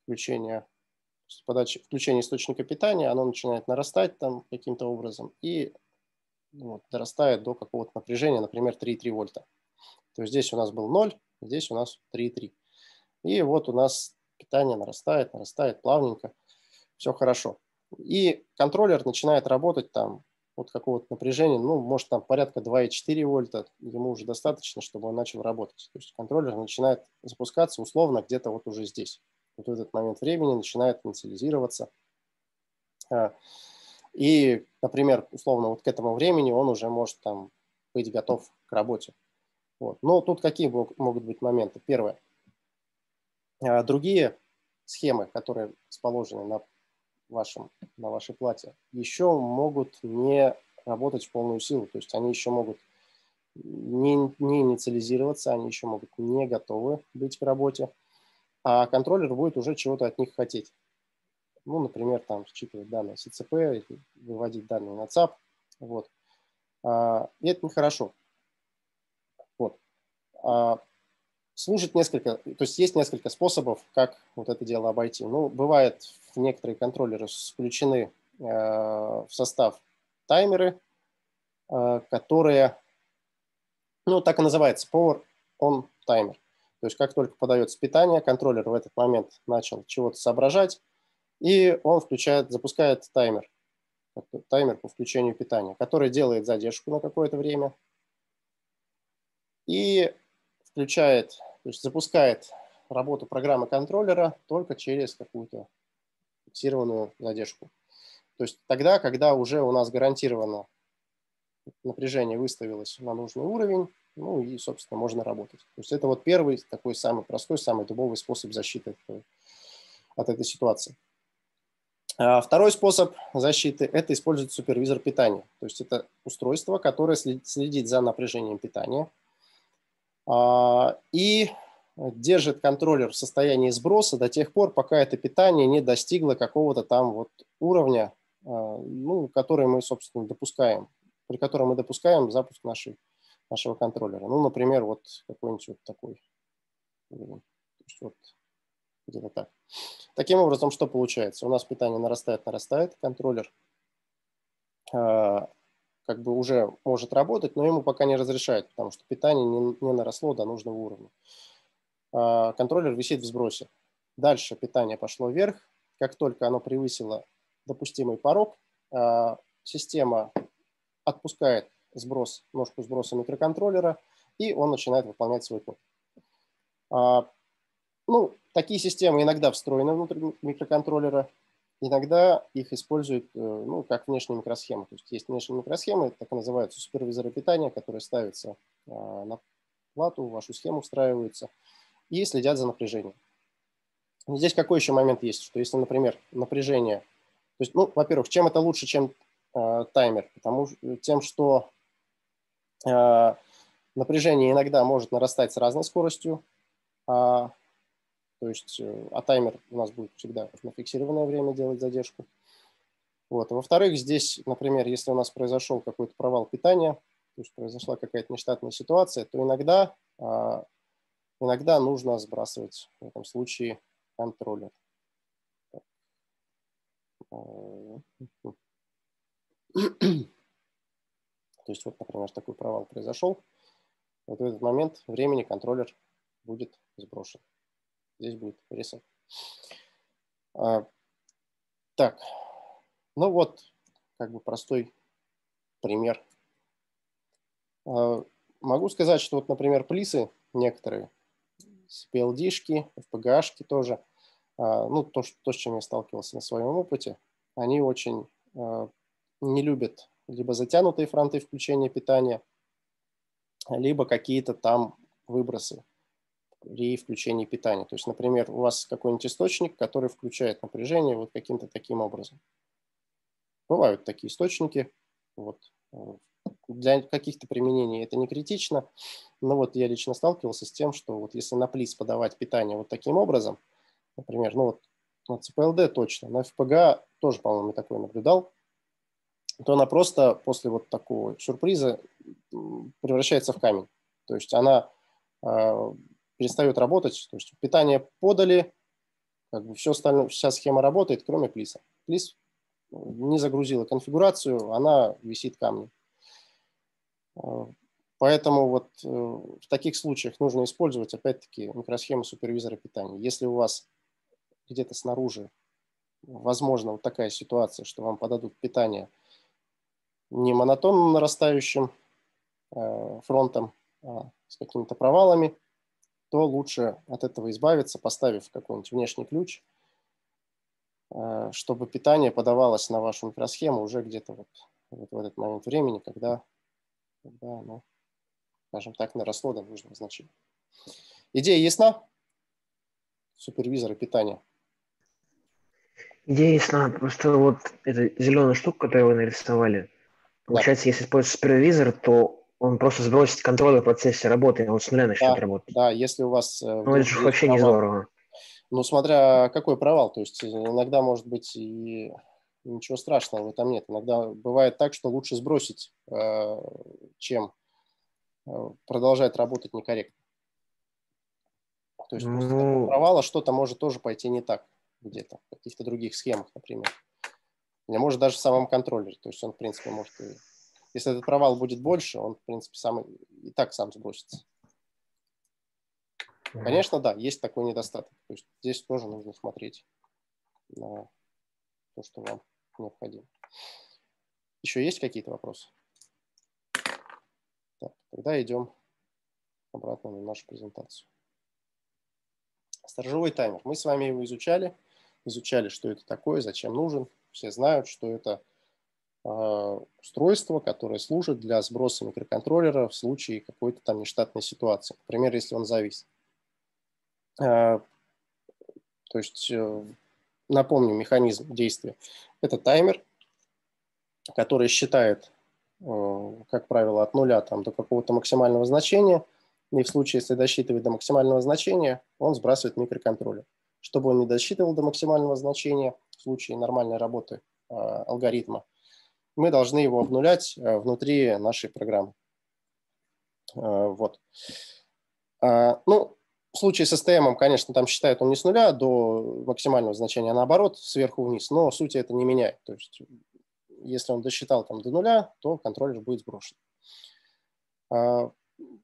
включения, после подачи, включения источника питания оно начинает нарастать там каким-то образом и ну вот, дорастает до какого-то напряжения, например, 3,3 вольта. То есть здесь у нас был 0, здесь у нас 3,3. И вот у нас питание нарастает, нарастает плавненько – все хорошо. И контроллер начинает работать там от какого-то напряжения, ну, может, там порядка 2,4 вольта, ему уже достаточно, чтобы он начал работать. То есть контроллер начинает запускаться условно где-то вот уже здесь. Вот в этот момент времени начинает инициализироваться. А, и, например, условно, вот к этому времени он уже может там быть готов к работе. Вот. Но тут какие могут быть моменты? Первое. А, другие схемы, которые расположены на вашем, на вашей платье еще могут не работать в полную силу. То есть они еще могут не, не инициализироваться, они еще могут не готовы быть к работе, а контроллер будет уже чего-то от них хотеть. Ну, например, там считывать данные с ИЦП, выводить данные на ЦАП. Вот. А, и это нехорошо. Вот. А служит несколько, то есть есть несколько способов, как вот это дело обойти. Ну, бывает, некоторые контроллеры включены э, в состав таймеры, э, которые, ну, так и называется, power on timer. То есть как только подается питание, контроллер в этот момент начал чего-то соображать, и он включает, запускает таймер, таймер по включению питания, который делает задержку на какое-то время. И включает, то есть запускает работу программы контроллера только через какую-то фиксированную задержку. То есть тогда, когда уже у нас гарантированно напряжение выставилось на нужный уровень, ну и, собственно, можно работать. То есть это вот первый такой самый простой, самый дубовый способ защиты от этой, ситуации. А второй способ защиты – это использовать супервизор питания. То есть это устройство, которое следит за напряжением питания, а, и держит контроллер в состоянии сброса до тех пор, пока это питание не достигло какого-то там вот уровня, а, ну, который мы, собственно, допускаем, при котором мы допускаем запуск нашей, нашего контроллера. Ну, например, вот какой-нибудь вот такой. Вот где-то так. Таким образом, что получается? У нас питание нарастает, нарастает, контроллер а, как бы уже может работать, но ему пока не разрешают, потому что питание не, не наросло до нужного уровня. А, контроллер висит в сбросе. Дальше питание пошло вверх. Как только оно превысило допустимый порог, а, система отпускает сброс, ножку сброса микроконтроллера, и он начинает выполнять свой код. А, ну, такие системы иногда встроены внутрь микроконтроллера, иногда их используют э, ну, как внешние микросхемы. То есть есть внешние микросхемы, так и называются супервизоры питания, которые ставятся а, на плату, в вашу схему встраиваются и следят за напряжением. Здесь какой еще момент есть, что если, например, напряжение, то есть, ну, во-первых, чем это лучше, чем э, таймер, потому э, тем, что э, напряжение иногда может нарастать с разной скоростью, а то есть, э, а таймер у нас будет всегда на фиксированное время делать задержку. Вот. А во-вторых, здесь, например, если у нас произошел какой-то провал питания, то есть произошла какая-то нештатная ситуация, то иногда, а, иногда нужно сбрасывать в этом случае контроллер. То есть вот, например, такой провал произошел. Вот в этот момент времени контроллер будет сброшен здесь будет рисунок. А, так, ну вот, как бы простой пример. А, могу сказать, что вот, например, плисы некоторые, CPLD-шки, FPGA-шки тоже, а, ну, то, что, то, с чем я сталкивался на своем опыте, они очень не любят либо затянутые фронты включения питания, либо какие-то там выбросы при включении питания. То есть, например, у вас какой-нибудь источник, который включает напряжение вот каким-то таким образом. Бывают такие источники. Вот. Э, для каких-то применений это не критично, но вот я лично сталкивался с тем, что вот если на плиз подавать питание вот таким образом, например, ну вот на ну, ЦПЛД точно, на ФПГ тоже, по-моему, такое наблюдал, то она просто после вот такого сюрприза превращается в камень. То есть она э, перестает работать. То есть питание подали, как бы все остальное, вся схема работает, кроме плиса. Плис не загрузила конфигурацию, она висит камнем. Э, поэтому вот э, в таких случаях нужно использовать опять-таки микросхему супервизора питания. Если у вас где-то снаружи возможно вот такая ситуация, что вам подадут питание не монотонно нарастающим э, фронтом, а с какими-то провалами, то лучше от этого избавиться, поставив какой-нибудь внешний ключ, э, чтобы питание подавалось на вашу микросхему уже где-то вот, вот в этот момент времени, когда, когда оно, скажем так, наросло до нужного значения. Идея ясна? Супервизоры питания. Идея ясна. Просто вот эта зеленая штука, которую вы нарисовали, получается, если использовать супервизор, то он просто сбросит контроль в процессе работы, и он с нуля начнет да, работать. Да, если у вас... Э, ну, это же вообще провал. не здорово. Ну, смотря какой провал, то есть иногда может быть и ничего страшного в этом нет. Иногда бывает так, что лучше сбросить, э, чем э, продолжать работать некорректно. То есть ну... такого провала что-то может тоже пойти не так где-то, в каких-то других схемах, например. Не может даже в самом контроллере, то есть он, в принципе, может и если этот провал будет больше, он, в принципе, сам и так сам сбросится. Конечно, да, есть такой недостаток. То есть здесь тоже нужно смотреть на то, что вам необходимо. Еще есть какие-то вопросы? Так, тогда идем обратно на нашу презентацию. Сторожевой таймер. Мы с вами его изучали. Изучали, что это такое, зачем нужен. Все знают, что это а, устройство, которое служит для сброса микроконтроллера в случае какой-то там нештатной ситуации, например, если он завис. А, то есть, э, напомню, механизм действия. Это таймер, который считает, э, как правило, от нуля там, до какого-то максимального значения, и в случае, если досчитывает до максимального значения, он сбрасывает микроконтроллер. Чтобы он не досчитывал до максимального значения, в случае нормальной работы а, алгоритма – мы должны его обнулять э, внутри нашей программы. Э, вот. Э, ну, в случае с STM, конечно, там считает он не с нуля до максимального значения, а наоборот, сверху вниз, но суть это не меняет. То есть, если он досчитал там до нуля, то контроллер будет сброшен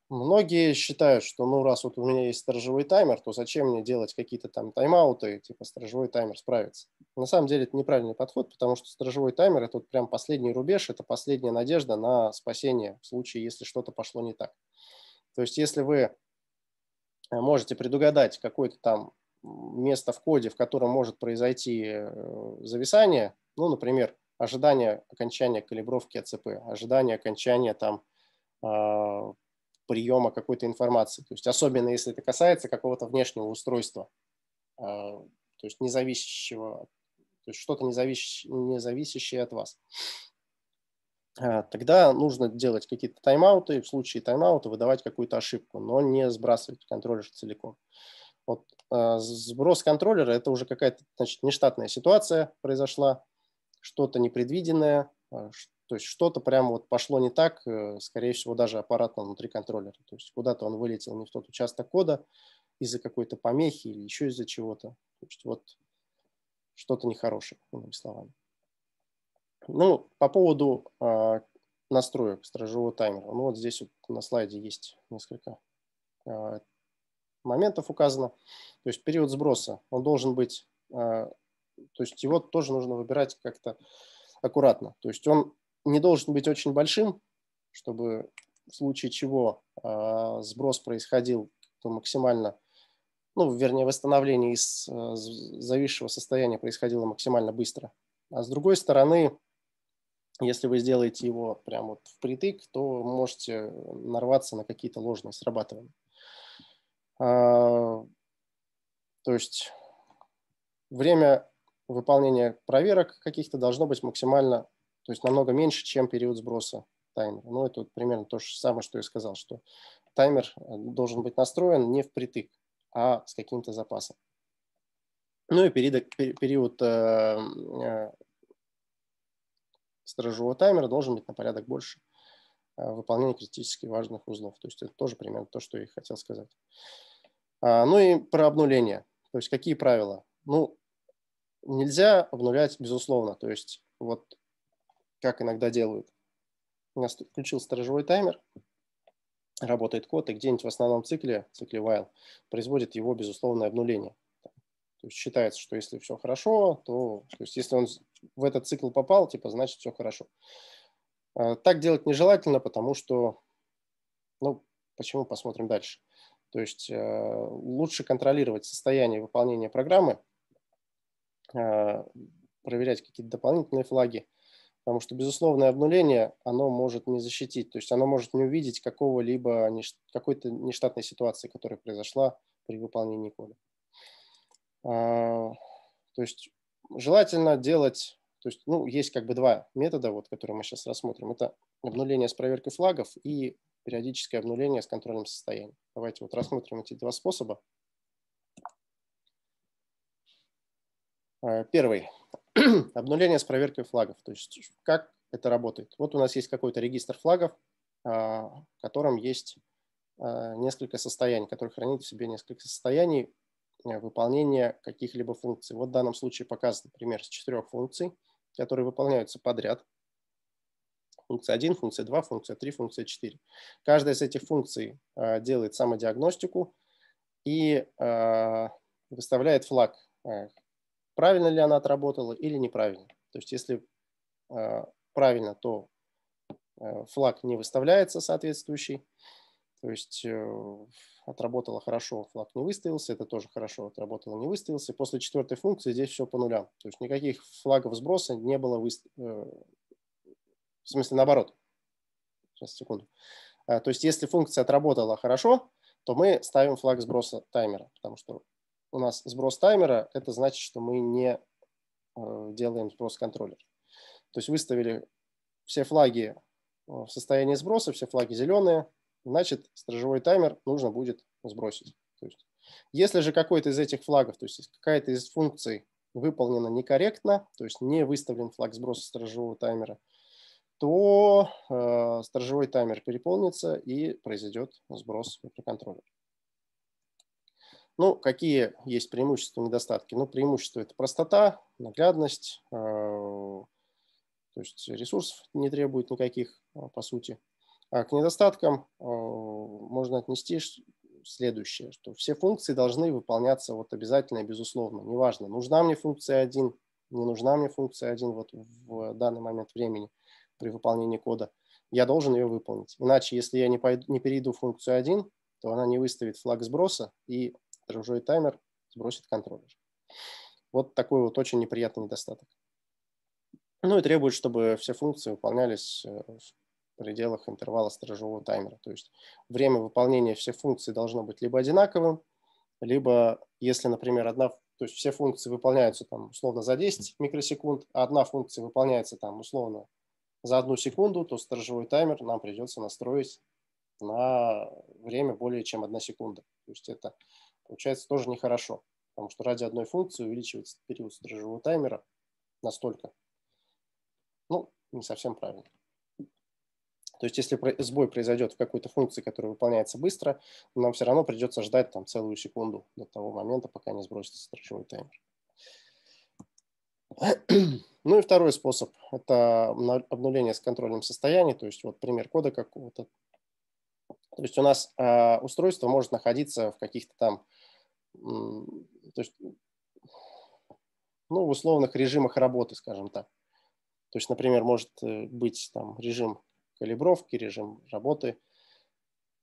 многие считают, что ну раз вот у меня есть сторожевой таймер, то зачем мне делать какие-то там тайм-ауты, типа сторожевой таймер справится. На самом деле это неправильный подход, потому что сторожевой таймер это вот прям последний рубеж, это последняя надежда на спасение в случае, если что-то пошло не так. То есть если вы э, можете предугадать какое-то там место в коде, в котором может произойти э, зависание, ну, например, ожидание окончания калибровки АЦП, ожидание окончания там а, приема какой-то информации. То есть особенно если это касается какого-то внешнего устройства, а, то есть независящего, то есть что-то независящее от вас. А, тогда нужно делать какие-то тайм-ауты, в случае тайм-аута выдавать какую-то ошибку, но не сбрасывать контроллер целиком. Вот а, сброс контроллера – это уже какая-то значит, нештатная ситуация произошла, что-то непредвиденное, то есть что-то прямо вот пошло не так, э, скорее всего, даже аппаратно внутри контроллера. То есть куда-то он вылетел не в тот участок кода из-за какой-то помехи или еще из-за чего-то. То есть вот что-то нехорошее, иными словами. Ну, по поводу э, настроек стражевого таймера. Ну, вот здесь вот на слайде есть несколько э, моментов указано. То есть период сброса, он должен быть, э, то есть его тоже нужно выбирать как-то аккуратно. То есть он не должен быть очень большим, чтобы в случае чего э, сброс происходил то максимально, ну, вернее, восстановление из э, зависшего состояния происходило максимально быстро. А с другой стороны, если вы сделаете его прям вот впритык, то можете нарваться на какие-то ложные срабатывания. А, то есть время выполнения проверок каких-то должно быть максимально то есть намного меньше, чем период сброса таймера. Ну, это вот примерно то же самое, что я сказал, что таймер э, должен быть настроен не впритык, а с каким-то запасом. Ну и период, период э, э, сторожевого таймера должен быть на порядок больше э, выполнения критически важных узлов. То есть это тоже примерно то, что я хотел сказать. А, ну и про обнуление. То есть какие правила? Ну, нельзя обнулять безусловно. То есть вот как иногда делают. У нас включил сторожевой таймер, работает код, и где-нибудь в основном цикле, цикле while, производит его безусловное обнуление. То есть считается, что если все хорошо, то, то есть если он в этот цикл попал, типа, значит все хорошо. А, так делать нежелательно, потому что, ну, почему, посмотрим дальше. То есть э, лучше контролировать состояние выполнения программы, э, проверять какие-то дополнительные флаги, Потому что безусловное обнуление, оно может не защитить, то есть оно может не увидеть какого-либо, какой-то нештатной ситуации, которая произошла при выполнении кода. А, то есть желательно делать, то есть, ну, есть как бы два метода, вот, которые мы сейчас рассмотрим. Это обнуление с проверкой флагов и периодическое обнуление с контрольным состоянием. Давайте вот рассмотрим эти два способа. А, первый – обнуление с проверкой флагов. То есть как это работает? Вот у нас есть какой-то регистр флагов, а, в котором есть а, несколько состояний, которые хранит в себе несколько состояний э, выполнения каких-либо функций. Вот в данном случае показан пример с четырех функций, которые выполняются подряд. Функция 1, функция 2, функция 3, функция 4. Каждая из этих функций а, делает самодиагностику и выставляет флаг э, правильно ли она отработала или неправильно. То есть если а, правильно, то э, флаг не выставляется соответствующий. То есть э, отработала хорошо, флаг не выставился, это тоже хорошо отработало, не выставился. После четвертой функции здесь все по нулям. То есть никаких флагов сброса не было выст... Э, в смысле, наоборот. Сейчас, секунду. А, то есть если функция отработала хорошо, то мы ставим флаг сброса таймера, потому что у нас сброс таймера, это значит, что мы не э, делаем сброс контроллер. То есть выставили все флаги э, в состоянии сброса, все флаги зеленые, значит, стражевой таймер нужно будет сбросить. То есть, если же какой-то из этих флагов, то есть какая-то из функций выполнена некорректно, то есть не выставлен флаг сброса стражевого таймера, то э, сторожевой таймер переполнится и произойдет сброс микроконтроллера. Ну, какие есть преимущества и недостатки? Ну, преимущество – это простота, наглядность, э, то есть ресурсов не требует никаких, э, по сути. А к недостаткам э, можно отнести следующее, что все функции должны выполняться вот обязательно и безусловно. Неважно, нужна мне функция 1, не нужна мне функция 1 вот в данный момент времени при выполнении кода. Я должен ее выполнить. Иначе, если я не, пойду, не перейду в функцию 1, то она не выставит флаг сброса, и чужой таймер сбросит контроллер. Вот такой вот очень неприятный недостаток. Ну и требует, чтобы все функции выполнялись э, в пределах интервала сторожевого таймера. То есть время выполнения всех функций должно быть либо одинаковым, либо если, например, одна, то есть все функции выполняются там условно за 10 микросекунд, а одна функция выполняется там условно за одну секунду, то сторожевой таймер нам придется настроить на время более чем одна секунда. То есть это получается тоже нехорошо, потому что ради одной функции увеличивается период сторожевого таймера настолько. Ну, не совсем правильно. То есть если сбой произойдет в какой-то функции, которая выполняется быстро, нам все равно придется ждать там целую секунду до того момента, пока не сбросится сторожевой таймер. Ну и второй способ – это обнуление с контролем состояния, то есть вот пример кода какого-то. То есть у нас э, устройство может находиться в каких-то там то есть, ну, в условных режимах работы, скажем так. То есть, например, может э, быть там режим калибровки, режим работы,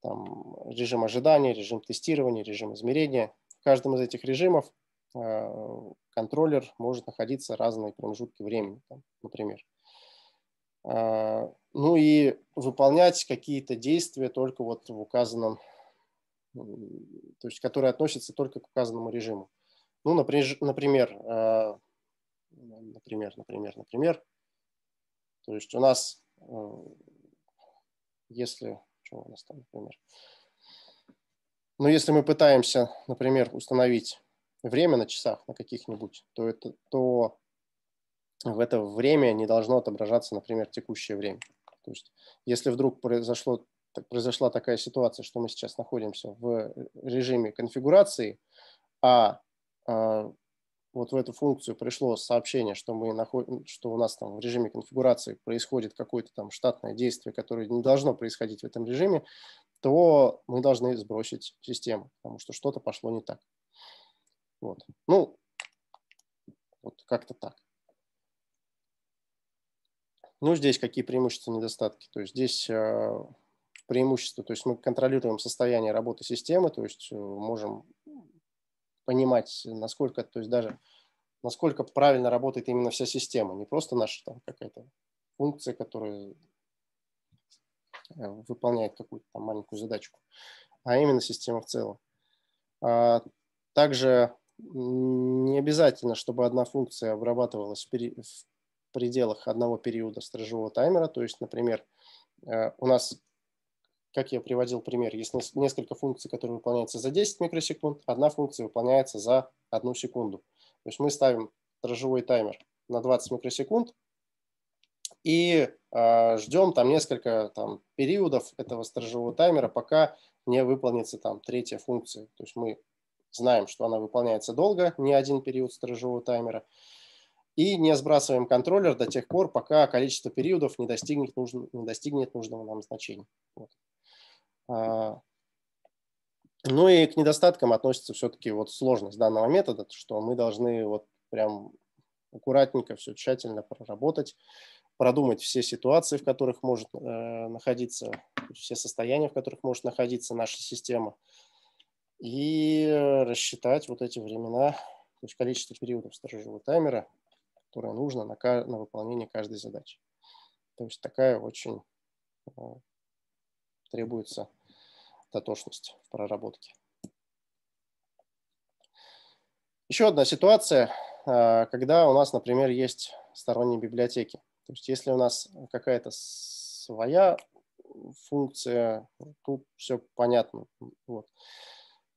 там, режим ожидания, режим тестирования, режим измерения. В каждом из этих режимов э, контроллер может находиться разные промежутки времени, там, например. Э, ну и выполнять какие-то действия только вот в указанном то есть которые относятся только к указанному режиму. Ну, например, э, например, например, например, то есть у нас, э, если, что у нас там, например, но ну, если мы пытаемся, например, установить время на часах на каких-нибудь, то, это, то в это время не должно отображаться, например, текущее время. То есть если вдруг произошло так, произошла такая ситуация, что мы сейчас находимся в э, режиме конфигурации, а э, вот в эту функцию пришло сообщение, что, мы находим, что у нас там в режиме конфигурации происходит какое-то там штатное действие, которое не должно происходить в этом режиме, то мы должны сбросить систему, потому что что-то пошло не так. Вот. Ну, вот как-то так. Ну, здесь какие преимущества и недостатки? То есть здесь э, преимущество. То есть мы контролируем состояние работы системы, то есть э, можем понимать, насколько, то есть даже насколько правильно работает именно вся система, не просто наша там какая-то функция, которая э, выполняет какую-то там маленькую задачку, а именно система в целом. А также не обязательно, чтобы одна функция обрабатывалась в пределах одного периода стражевого таймера, то есть, например, э, у нас как я приводил пример, есть несколько функций, которые выполняются за 10 микросекунд, одна функция выполняется за одну секунду. То есть мы ставим дрожжевой таймер на 20 микросекунд и э, ждем там несколько там, периодов этого сторожевого таймера, пока не выполнится там третья функция. То есть мы знаем, что она выполняется долго, не один период сторожевого таймера, и не сбрасываем контроллер до тех пор, пока количество периодов не достигнет, нуж... не достигнет нужного нам значения. Вот. А, ну и к недостаткам относится все-таки вот сложность данного метода, что мы должны вот прям аккуратненько все тщательно проработать, продумать все ситуации, в которых может э, находиться, все состояния, в которых может находиться наша система, и рассчитать вот эти времена, то есть количество периодов сторожевого таймера, которое нужно на, на выполнение каждой задачи. То есть такая очень э, требуется дотошность в проработке. Еще одна ситуация, а, когда у нас, например, есть сторонние библиотеки. То есть если у нас какая-то своя функция, тут все понятно. Вот.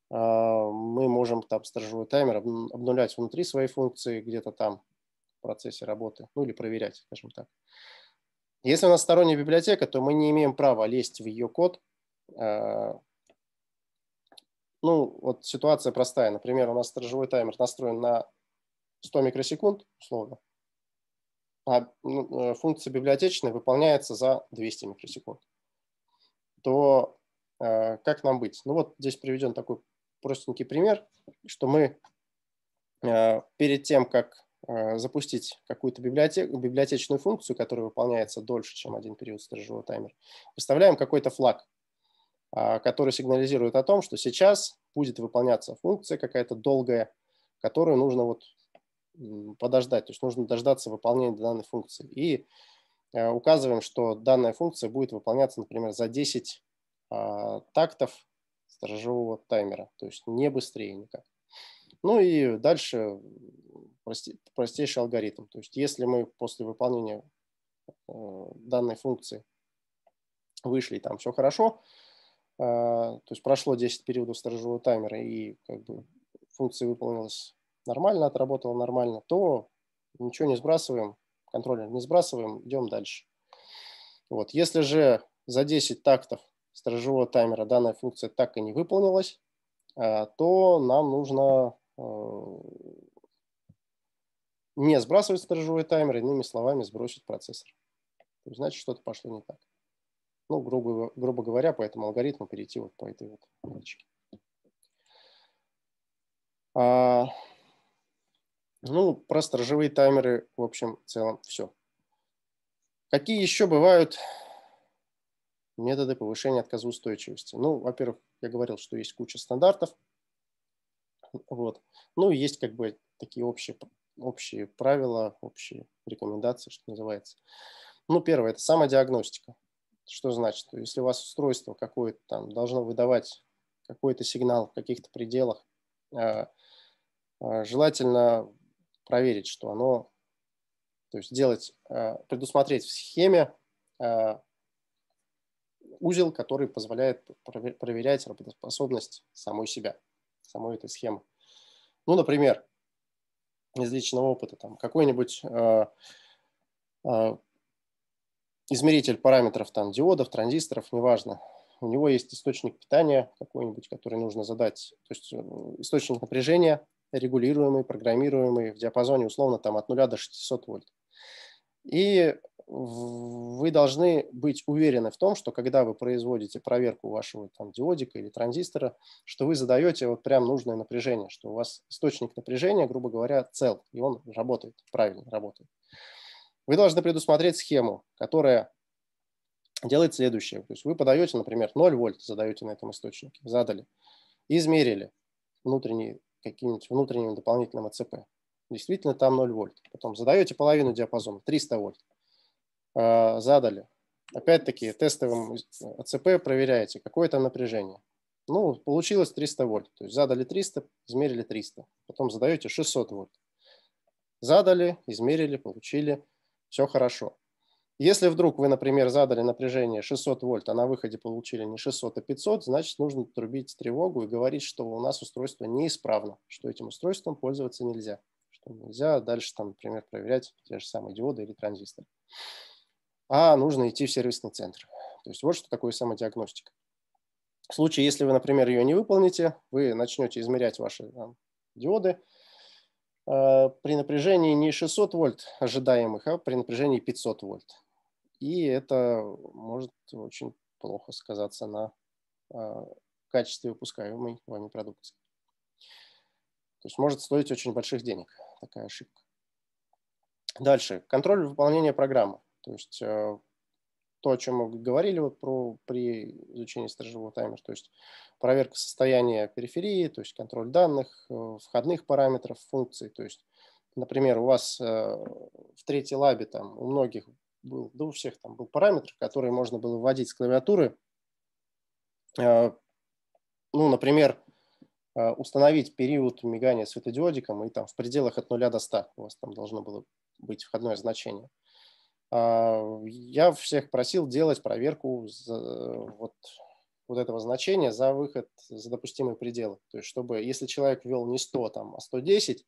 А, мы можем там стражевой таймер обнулять внутри своей функции где-то там в процессе работы, ну или проверять, скажем так. Если у нас сторонняя библиотека, то мы не имеем права лезть в ее код Э, ну, вот ситуация простая. Например, у нас сторожевой таймер настроен на 100 микросекунд, условно, а ну, э, функция библиотечная выполняется за 200 микросекунд. То э, как нам быть? Ну вот здесь приведен такой простенький пример, что мы перед тем, как запустить какую-то библиотечную функцию, которая выполняется дольше, чем один период сторожевого таймера, выставляем какой-то флаг а, который сигнализирует о том, что сейчас будет выполняться функция какая-то долгая, которую нужно вот подождать, то есть нужно дождаться выполнения данной функции. И э, указываем, что данная функция будет выполняться, например, за 10 а, тактов сторожевого таймера, то есть не быстрее никак. Ну и дальше прости, простейший алгоритм. То есть если мы после выполнения э, данной функции вышли, и там все хорошо, а, то есть прошло 10 периодов сторожевого таймера и как бы функция выполнилась нормально, отработала нормально, то ничего не сбрасываем, контроллер не сбрасываем, идем дальше. Вот. Если же за 10 тактов сторожевого таймера данная функция так и не выполнилась, а, то нам нужно э, не сбрасывать сторожевой таймер, иными словами, сбросить процессор. Значит, что-то пошло не так. Ну, грубо, грубо говоря, по этому алгоритму перейти вот по этой вот веточке. А, ну, про сторожевые таймеры, в общем, в целом все. Какие еще бывают методы повышения отказоустойчивости? Ну, во-первых, я говорил, что есть куча стандартов. Вот. Ну, и есть как бы такие общие, общие правила, общие рекомендации, что называется. Ну, первое – это самодиагностика. Что значит? Если у вас устройство какое-то там должно выдавать какой-то сигнал в каких-то пределах, э, э, желательно проверить, что оно, то есть делать, э, предусмотреть в схеме узел, который позволяет проверять работоспособность самой себя, самой этой схемы. Ну, например, из личного опыта, там какой-нибудь измеритель параметров там диодов, транзисторов, неважно. У него есть источник питания какой-нибудь, который нужно задать. То есть э, источник напряжения регулируемый, программируемый в диапазоне условно там от 0 до 600 вольт. И вы должны быть уверены в том, что когда вы производите проверку вашего там, диодика или транзистора, что вы задаете вот прям нужное напряжение, что у вас источник напряжения, грубо говоря, цел, и он работает, правильно работает. Вы должны предусмотреть схему, которая делает следующее. То есть вы подаете, например, 0 вольт задаете на этом источнике, задали, измерили внутренний, каким-нибудь внутренним дополнительным АЦП. Действительно, там 0 вольт. Потом задаете половину диапазона, 300 вольт. А, задали. Опять-таки тестовым АЦП проверяете, какое там напряжение. Ну, получилось 300 вольт. То есть задали 300, измерили 300. Потом задаете 600 вольт. Задали, измерили, получили все хорошо. Если вдруг вы, например, задали напряжение 600 вольт, а на выходе получили не 600, а 500, значит, нужно трубить тревогу и говорить, что у нас устройство неисправно, что этим устройством пользоваться нельзя, что нельзя дальше, там, например, проверять те же самые диоды или транзисторы. А нужно идти в сервисный центр. То есть вот что такое самодиагностика. В случае, если вы, например, ее не выполните, вы начнете измерять ваши там, диоды, Э, при напряжении не 600 вольт ожидаемых, а при напряжении 500 вольт. И это может очень плохо сказаться на э, качестве выпускаемой вами продукции. То есть может стоить очень больших денег такая ошибка. Дальше. Контроль выполнения программы. То есть э, то, о чем мы говорили вот про, при изучении стержевого таймера, то есть проверка состояния периферии, то есть контроль данных, э, входных параметров, функций. То есть, например, у вас э, в третьей лабе там у многих был, да у всех там был параметр, который можно было вводить с клавиатуры. Э, ну, например, установить период мигания светодиодиком, и там в пределах от 0 до 100 у вас там должно было быть входное значение. А, я всех просил делать проверку вот, вот этого значения за выход за допустимые пределы. То есть, чтобы если человек ввел не 100, там, а 110,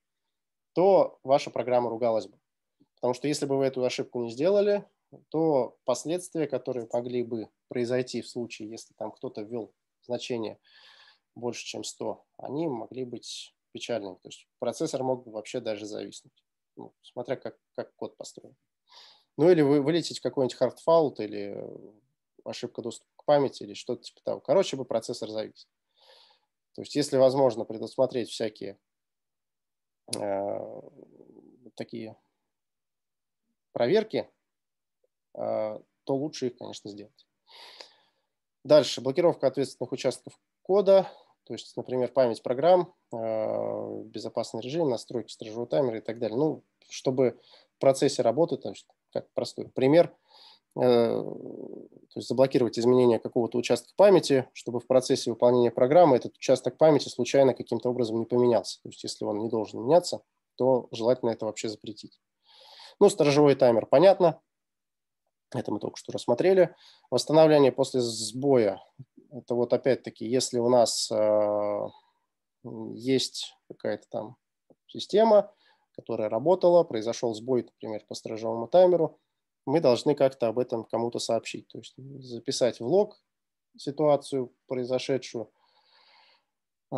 то ваша программа ругалась бы. Потому что если бы вы эту ошибку не сделали, то последствия, которые могли бы произойти в случае, если там кто-то ввел значение больше, чем 100, они могли быть печальными. То есть процессор мог бы вообще даже зависнуть, ну, смотря как, как код построен. Ну, или вы вылететь какой-нибудь хардфаут, или э, ошибка доступа к памяти, или что-то типа того. Короче, бы процессор завис. То есть, если возможно предусмотреть всякие э, такие проверки, э, то лучше их, конечно, сделать. Дальше. Блокировка ответственных участков кода. То есть, например, память программ, э, безопасный режим, настройки стражевого таймера и так далее. Ну, чтобы в процессе работы, то есть, как простой пример, э, то есть заблокировать изменения какого-то участка памяти, чтобы в процессе выполнения программы этот участок памяти случайно каким-то образом не поменялся. То есть если он не должен меняться, то желательно это вообще запретить. Ну, сторожевой таймер, понятно. Это мы только что рассмотрели. Восстановление после сбоя. Это вот опять-таки, если у нас э, есть какая-то там система, которая работала, произошел сбой, например, по сторожевому таймеру, мы должны как-то об этом кому-то сообщить. То есть записать в лог ситуацию произошедшую, а,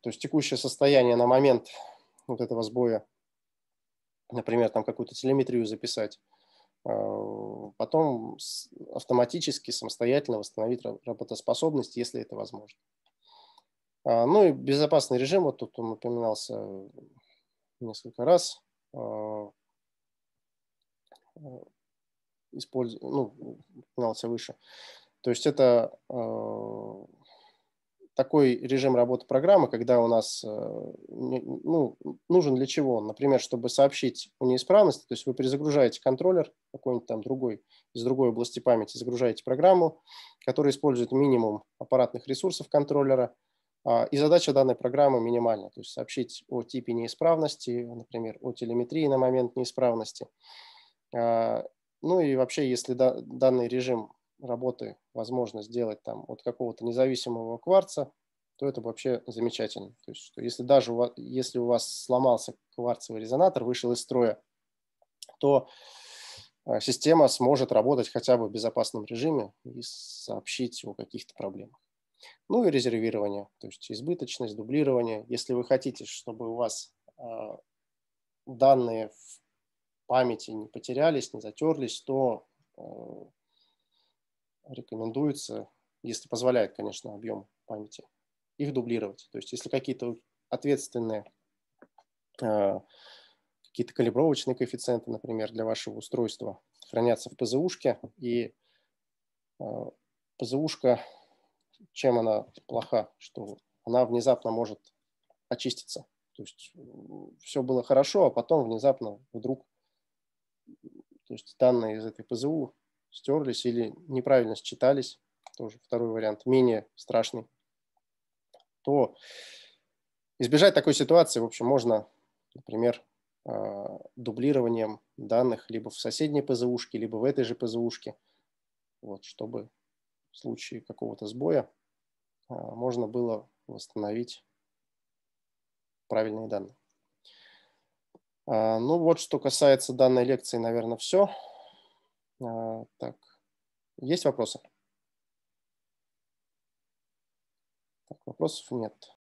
то есть текущее состояние на момент вот этого сбоя, например, там какую-то телеметрию записать, а, потом автоматически, самостоятельно восстановить работоспособность, если это возможно. А, ну и безопасный режим, вот тут он упоминался, несколько раз а, а, использ... ну, гнался выше. То есть это а, такой режим работы программы, когда у нас ну, нужен для чего Например, чтобы сообщить о неисправности, то есть вы перезагружаете контроллер какой-нибудь там другой, из другой области памяти, загружаете программу, которая использует минимум аппаратных ресурсов контроллера – а, и задача данной программы минимальна, то есть сообщить о типе неисправности, например, о телеметрии на момент неисправности. А, ну и вообще, если данный режим работы возможно сделать там от какого-то независимого кварца, то это вообще замечательно. То есть, что если даже у вас, если у вас сломался кварцевый резонатор, вышел из строя, то а, система сможет работать хотя бы в безопасном режиме и сообщить о каких-то проблемах. Ну и резервирование, то есть избыточность, дублирование. Если вы хотите, чтобы у вас а, данные в памяти не потерялись, не затерлись, то а, рекомендуется, если позволяет, конечно, объем памяти, их дублировать. То есть если какие-то ответственные, а, какие-то калибровочные коэффициенты, например, для вашего устройства хранятся в ПЗУшке, и ПЗУшка чем она плоха, что она внезапно может очиститься. То есть все было хорошо, а потом внезапно вдруг то есть данные из этой ПЗУ стерлись или неправильно считались, тоже второй вариант, менее страшный, то избежать такой ситуации, в общем, можно, например, а, дублированием данных либо в соседней ПЗУшке, либо в этой же ПЗУшке, вот, чтобы в случае какого-то сбоя а, можно было восстановить правильные данные. А, ну вот, что касается данной лекции, наверное, все. А, так, есть вопросы? Так, вопросов нет.